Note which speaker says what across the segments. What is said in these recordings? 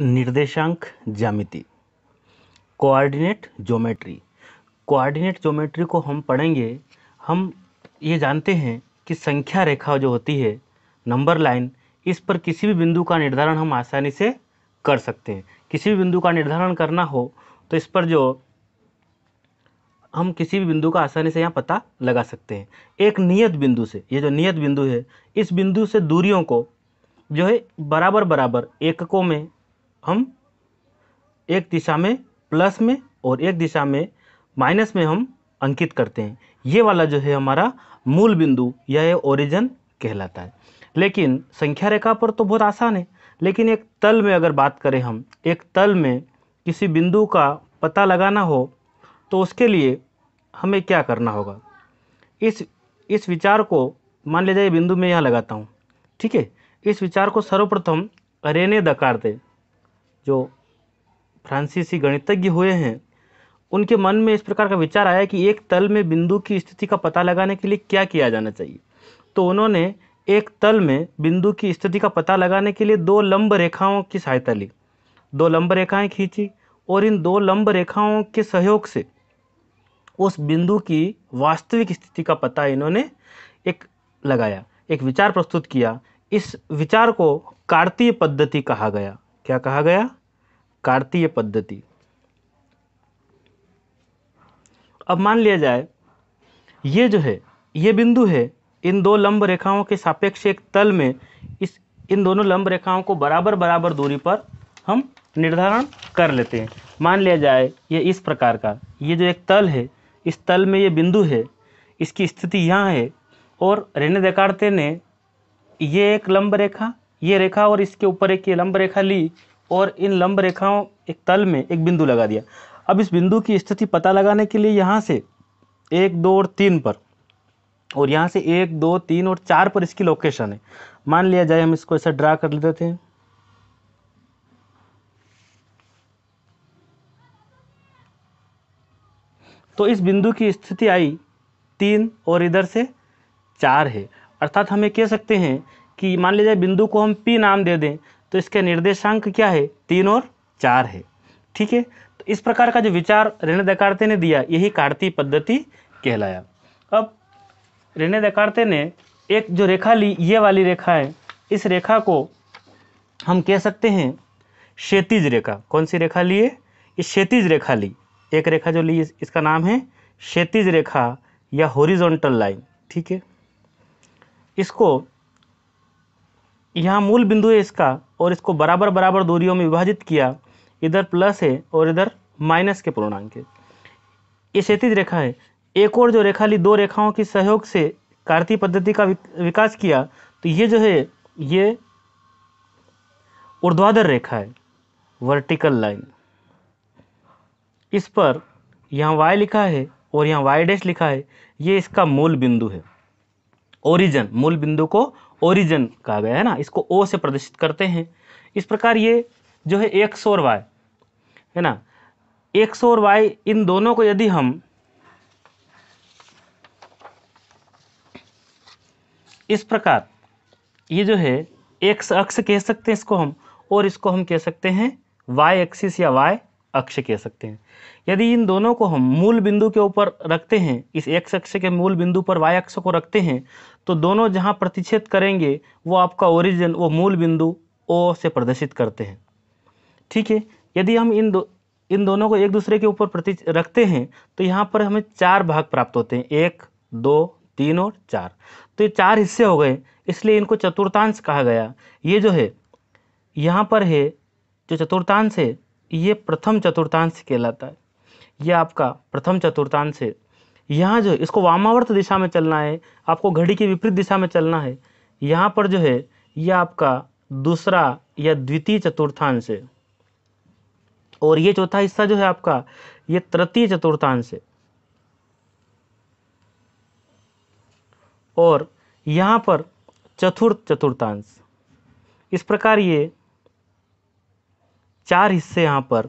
Speaker 1: निर्देशांक ज्यामिति coordinate geometry coordinate geometry को हम पढ़ेंगे हम ये जानते हैं कि संख्या रेखा जो होती है नंबर लाइन इस पर किसी भी बिंदु का निर्धारण हम आसानी से कर सकते हैं किसी भी बिंदु का निर्धारण करना हो तो इस पर जो हम किसी भी बिंदु का आसानी से यहाँ पता लगा सकते हैं एक नियत बिंदु से ये जो नियत बिंदु है इस बिंदु से दूरियों को जो है बराबर बराबर एककों में हम एक दिशा में प्लस में और एक दिशा में माइनस में हम अंकित करते हैं ये वाला जो है हमारा मूल बिंदु यह ओरिजन कहलाता है लेकिन संख्या रेखा पर तो बहुत आसान है लेकिन एक तल में अगर बात करें हम एक तल में किसी बिंदु का पता लगाना हो तो उसके लिए हमें क्या करना होगा इस इस विचार को मान लिया जाए बिंदु मैं यहाँ लगाता हूँ ठीक है इस विचार को सर्वप्रथम रेने दकार दें जो फ्रांसीसी गणितज्ञ हुए हैं उनके मन में इस प्रकार का विचार आया कि एक तल में बिंदु की स्थिति का पता लगाने के लिए क्या किया जाना चाहिए तो उन्होंने एक तल में बिंदु की स्थिति का पता लगाने के लिए दो लंब रेखाओं की सहायता ली दो लंब रेखाएं खींची और इन दो लंब रेखाओं के सहयोग से उस बिंदु की वास्तविक स्थिति का पता इन्होंने एक लगाया एक विचार प्रस्तुत किया इस विचार को कार्तीय पद्धति कहा गया क्या कहा गया कार्तीय पद्धति अब मान लिया जाए ये जो है ये बिंदु है इन दो लंब रेखाओं के सापेक्ष एक तल में इस इन दोनों लंब रेखाओं को बराबर बराबर दूरी पर हम निर्धारण कर लेते हैं मान लिया जाए ये इस प्रकार का ये जो एक तल है इस तल में ये बिंदु है इसकी स्थिति यहाँ है और रेने देकार्ते ने ये एक लंब रेखा ये रेखा और इसके ऊपर एक ये लंब रेखा ली और इन लंब रेखाओं एक तल में एक बिंदु लगा दिया अब इस बिंदु की स्थिति पता लगाने के लिए यहाँ से एक दो और तीन पर और यहाँ से एक दो तीन और चार पर इसकी लोकेशन है मान लिया जाए हम इसको ऐसा ड्रा कर लेते थे तो इस बिंदु की स्थिति आई तीन और इधर से चार है अर्थात हमें कह सकते हैं कि मान लिया जाए बिंदु को हम पी नाम दे दें तो इसके निर्देशांक क्या है तीन और चार है ठीक है तो इस प्रकार का जो विचार ऋण दकार्ते ने दिया यही कार्तीय पद्धति कहलाया अब ऋण दकार्ते ने एक जो रेखा ली ये वाली रेखा है इस रेखा को हम कह सकते हैं क्षेत्रिज रेखा कौन सी रेखा ली है ये रेखा ली एक रेखा जो ली इसका नाम है क्षेतिज रेखा या होरिजोनटल लाइन ठीक है इसको यहाँ मूल बिंदु है इसका और इसको बराबर बराबर दूरियों में विभाजित किया इधर प्लस है और इधर माइनस के पूर्णांक है ये क्षैतिज रेखा है एक और जो रेखा ली दो रेखाओं की सहयोग से कार्तीय पद्धति का विकास किया तो ये जो है ये ऊर्ध्वाधर रेखा है वर्टिकल लाइन इस पर यहाँ y लिखा है और यहाँ y डैश लिखा है ये इसका मूल बिंदु है ओरिजन मूल बिंदु को ओरिजन कहा गया है ना इसको ओ से प्रदर्शित करते हैं इस प्रकार ये जो है एक्स और वाई है ना एक्स और वाई इन दोनों को यदि हम इस प्रकार ये जो है एक्स अक्ष कह सकते हैं इसको हम और इसको हम कह सकते हैं वाई एक्सिस या वाई अक्ष कह सकते हैं यदि इन दोनों को हम मूल बिंदु के ऊपर रखते हैं इस एक्स अक्ष के मूल बिंदु पर वाई अक्ष को रखते हैं तो दोनों जहाँ प्रतिच्छेद करेंगे वो आपका ओरिजिन वो मूल बिंदु ओ से प्रदर्शित करते हैं ठीक है यदि हम इन दो इन दोनों को एक दूसरे के ऊपर प्रति रखते हैं तो यहाँ पर हमें चार भाग प्राप्त होते हैं एक दो तीन और चार तो ये चार हिस्से हो गए इसलिए इनको चतुर्थांश कहा गया ये जो है यहाँ पर है जो चतुर्थांश है ये प्रथम चतुर्थांश कहलाता है ये आपका प्रथम चतुर्थांश है यहाँ जो इसको वामावर्त दिशा में चलना है आपको घड़ी के विपरीत दिशा में चलना है यहाँ पर जो है यह आपका दूसरा या द्वितीय चतुर्थांश है और ये चौथा हिस्सा जो है आपका ये तृतीय चतुर्थांश है और यहाँ पर चतुर्थ चतुर्थांश इस प्रकार ये चार हिस्से यहाँ पर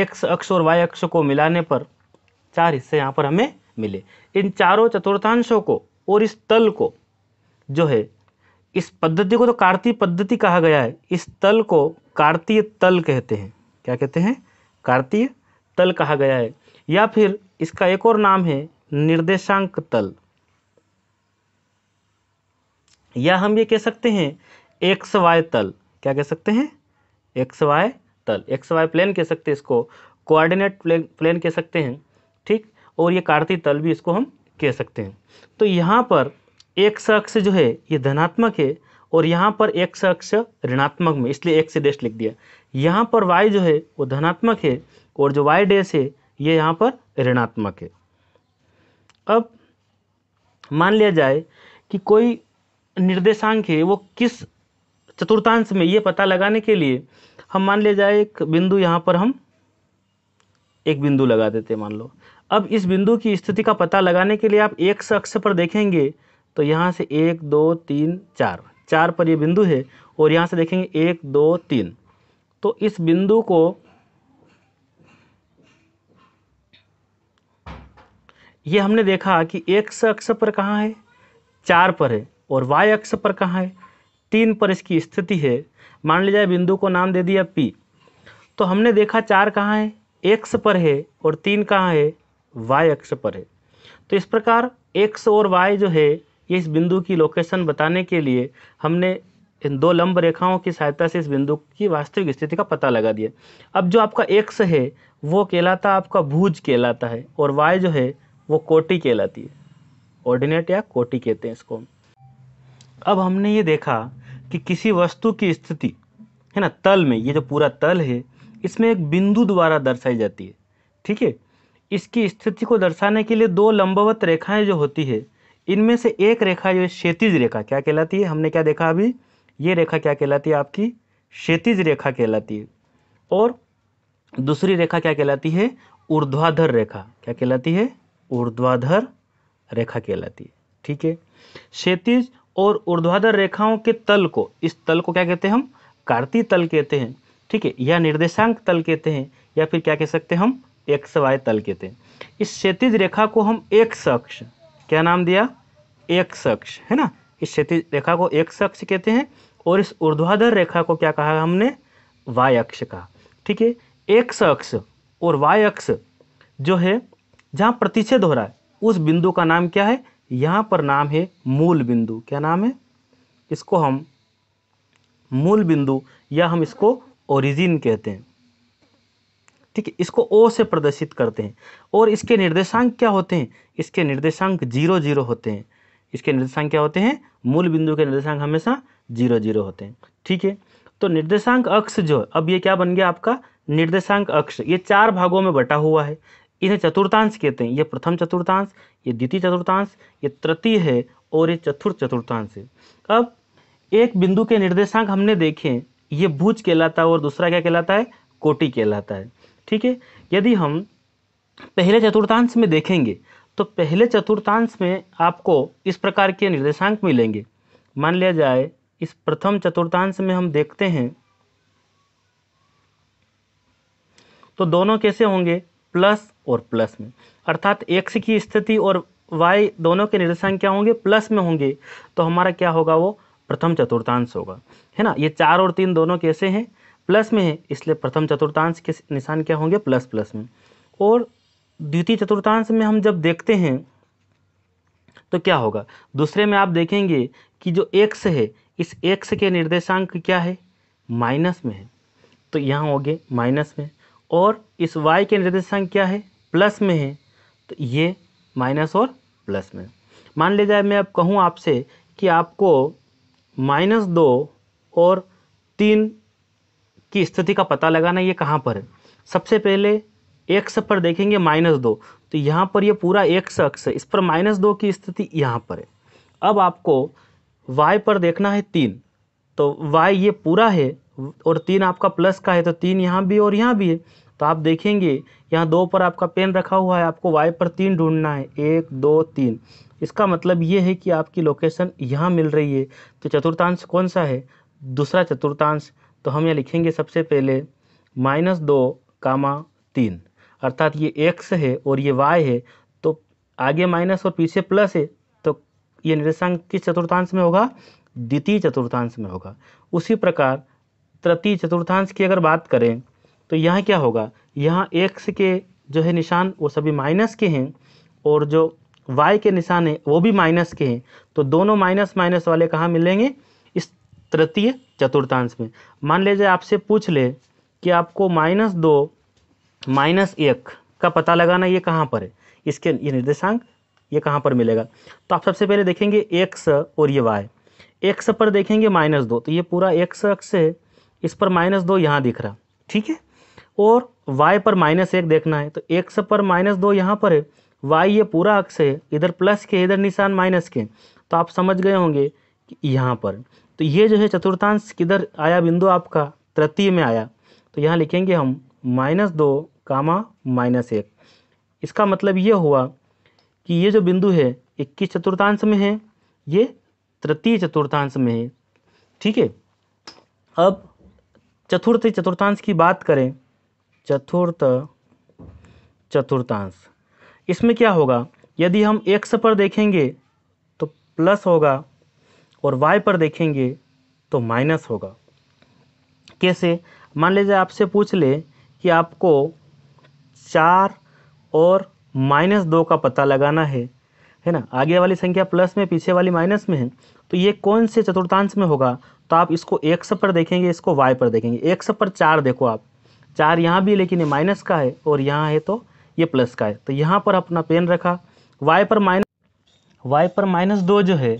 Speaker 1: एक्स अक्ष और वाई अक्ष को मिलाने पर चार हिस्से यहाँ पर हमें मिले इन चारों चतुर्थांशों को और इस तल को जो है इस पद्धति को तो कार्तीय पद्धति कहा गया है इस तल को कार्तीय तल कहते हैं क्या कहते हैं कार्तीय तल कहा गया है या फिर इसका एक और नाम है निर्देशांक तल या हम ये कह सकते हैं एक्स वाई तल क्या कह सकते हैं एक्स वाई तल एक्स वाई प्लेन कह सकते हैं इसको कोऑर्डिनेट प्लेन प्लेन कह सकते हैं ठीक और ये कार्तीय तल भी इसको हम कह सकते हैं तो यहाँ पर एक शख्स जो है ये धनात्मक है और यहाँ पर एक शख्स ऋणात्मक में इसलिए एक से डेस्ट लिख दिया यहाँ पर वाई जो है वो धनात्मक है और जो वाई डेस है ये यहाँ पर ऋणात्मक है अब मान लिया जाए कि कोई निर्देशांक है वो किस चतुर्थांश में ये पता लगाने के लिए हम मान लिया जाए एक बिंदु यहाँ पर हम एक बिंदु लगा देते मान लो अब इस बिंदु की स्थिति का पता लगाने के लिए आप एक अक्ष पर देखेंगे तो यहाँ से एक दो तीन चार चार पर ये बिंदु है और यहाँ से देखेंगे एक दो तीन तो इस बिंदु को ये हमने देखा कि एक अक्ष पर कहाँ है चार पर है और वाई अक्ष पर कहाँ है तीन पर इसकी स्थिति है मान लीजिए जाए बिंदु को नाम दे दिया पी तो हमने देखा चार कहाँ है एक्स पर है और तीन कहाँ है वाई अक्ष पर है तो इस प्रकार एक्स और वाई जो है ये इस बिंदु की लोकेशन बताने के लिए हमने इन दो लंब रेखाओं की सहायता से इस बिंदु की वास्तविक स्थिति का पता लगा दिया अब जो आपका एक्स है वो कहलाता आपका भूज कहलाता है और वाई जो है वो कोटि कहलाती है ऑर्डिनेट या कोटि कहते हैं इसको अब हमने ये देखा कि किसी वस्तु की स्थिति है ना तल में ये जो पूरा तल है इसमें एक बिंदु द्वारा दर्शाई जाती है ठीक है इसकी स्थिति को दर्शाने के लिए दो लंबवत रेखाएं जो होती है इनमें से एक रेखा जो क्षेतिज रेखा क्या कहलाती है हमने क्या देखा अभी ये रेखा क्या कहलाती है आपकी क्षेत्रिज रेखा कहलाती है और दूसरी रेखा क्या कहलाती है ऊर्ध्वाधर रेखा क्या कहलाती है ऊर्ध्वाधर रेखा कहलाती है ठीक है क्षेत्रिज और ऊर्ध्वाधर रेखाओं के तल को इस तल को क्या कहते हैं हम कार्तीय तल कहते हैं ठीक है या निर्देशांक तल कहते हैं या फिर क्या कह सकते हैं हम एक्स वाई तल के थे इस क्षतिज रेखा को हम एक अक्ष क्या नाम दिया एक अक्ष है ना इस क्षतिज रेखा को एक अक्ष कहते हैं और इस ऊर्ध्वाधर रेखा को क्या कहा हमने वाई अक्ष कहा ठीक है एक अक्ष और वाई अक्ष जो है जहाँ प्रतिच्छेद हो रहा है उस बिंदु का नाम क्या है यहाँ पर नाम है मूल बिंदु क्या नाम है इसको हम मूल बिंदु या हम इसको ओरिजिन कहते हैं ठीक है इसको ओ से प्रदर्शित करते हैं और इसके निर्देशांक क्या होते हैं इसके निर्देशांक जीरो जीरो होते हैं इसके निर्देशांक क्या होते हैं मूल बिंदु के निर्देशांक हमेशा जीरो जीरो होते हैं ठीक है तो निर्देशांक अक्ष जो अब ये क्या बन गया आपका निर्देशांक अक्ष ये चार भागों में बटा हुआ है इन्हें चतुर्थांश कहते हैं ये प्रथम चतुर्थांश ये द्वितीय चतुर्थांश ये तृतीय है और ये चतुर्थ चतुर्थांश है अब एक बिंदु के निर्देशांक हमने देखे ये भूज कहलाता है और दूसरा क्या कहलाता है कोटि कहलाता है ठीक है यदि हम पहले चतुर्थांश में देखेंगे तो पहले चतुर्थांश में आपको इस प्रकार के निर्देशांक मिलेंगे मान लिया जाए इस प्रथम चतुर्थांश में हम देखते हैं तो दोनों कैसे होंगे प्लस और प्लस में अर्थात एक्स की स्थिति और वाई दोनों के निर्देशांक क्या होंगे प्लस में होंगे तो हमारा क्या होगा वो प्रथम चतुर्थांश होगा है ना ये चार और तीन दोनों कैसे हैं प्लस में है इसलिए प्रथम चतुर्थांश के निशान क्या होंगे प्लस प्लस में और द्वितीय चतुर्थांश में हम जब देखते हैं तो क्या होगा दूसरे में आप देखेंगे कि जो एक्स है इस एक्स के निर्देशांक क्या है माइनस में है तो यहाँ हो गए माइनस में और इस वाई के निर्देशांक क्या है प्लस में है तो ये माइनस और प्लस में मान ले जाए मैं अब कहूँ आपसे कि आपको माइनस दो और तीन की स्थिति का पता लगाना ये कहाँ पर है सबसे पहले एक्स पर देखेंगे माइनस दो तो यहाँ पर ये पूरा एक्स अक्ष है इस पर माइनस दो की स्थिति यहाँ पर है अब आपको वाई पर देखना है तीन तो वाई ये पूरा है और तीन आपका प्लस का है तो तीन यहाँ भी और यहाँ भी है तो आप देखेंगे यहाँ दो पर आपका पेन रखा हुआ है आपको वाई पर तीन ढूंढना है एक दो तीन इसका मतलब ये है कि आपकी लोकेशन यहाँ मिल रही है तो चतुर्थांश कौन सा है दूसरा चतुर्थांश तो हम यहाँ लिखेंगे सबसे पहले माइनस दो कामा तीन अर्थात ये एक्स है और ये वाई है तो आगे माइनस और पीछे प्लस है तो ये निर्देशांक किस चतुर्थांश में होगा द्वितीय चतुर्थांश में होगा उसी प्रकार तृतीय चतुर्थांश की अगर बात करें तो यहाँ क्या होगा यहाँ एक्स के जो है निशान वो सभी माइनस के हैं और जो वाई के निशान हैं वो भी माइनस के हैं तो दोनों माइनस माइनस वाले कहाँ मिलेंगे इस तृतीय चतुर्थांश में मान लीजिए आपसे पूछ ले कि आपको माइनस दो माइनस एक का पता लगाना ये कहाँ पर है इसके ये निर्देशांक ये कहाँ पर मिलेगा तो आप सबसे पहले देखेंगे एक्स और ये वाई एक्स पर देखेंगे माइनस दो तो ये पूरा एक्स अक्स है इस पर माइनस दो यहाँ दिख रहा ठीक है और वाई पर माइनस एक देखना है तो एक्स पर माइनस दो यहाँ पर है वाई ये पूरा अक्स है इधर प्लस के इधर निशान माइनस के तो आप समझ गए होंगे कि यहाँ पर तो ये जो है चतुर्थांश किधर आया बिंदु आपका तृतीय में आया तो यहाँ लिखेंगे हम माइनस दो कामा माइनस एक इसका मतलब ये हुआ कि ये जो बिंदु है इक्कीस चतुर्थांश में है ये तृतीय चतुर्थांश में है ठीक है अब चतुर्थ चतुर्थांश की बात करें चतुर्थ चतुर्थांश इसमें क्या होगा यदि हम एक्स पर देखेंगे तो प्लस होगा और वाई पर देखेंगे तो माइनस होगा कैसे मान लीजिए आपसे पूछ ले कि आपको चार और माइनस दो का पता लगाना है है ना आगे वाली संख्या प्लस में पीछे वाली माइनस में है तो ये कौन से चतुर्थांश में होगा तो आप इसको एक सब पर देखेंगे इसको वाई पर देखेंगे एक सब पर चार देखो आप चार यहाँ भी लेकिन ये माइनस का है और यहाँ है तो ये प्लस का है तो यहाँ पर अपना पेन रखा वाई पर माइनस वाई पर माइनस दो जो है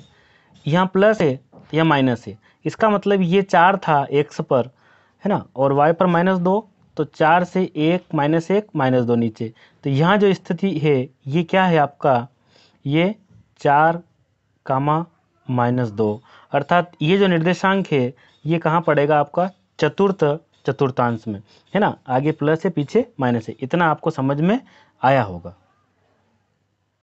Speaker 1: यहाँ प्लस है या माइनस है इसका मतलब ये चार था एक्स पर है ना और वाई पर माइनस दो तो चार से एक माइनस एक माइनस दो नीचे तो यहाँ जो स्थिति है ये क्या है आपका ये चार कामा माइनस दो अर्थात ये जो निर्देशांक है ये कहाँ पड़ेगा आपका चतुर्थ चतुर्थांश में है ना आगे प्लस है पीछे माइनस है इतना आपको समझ में आया होगा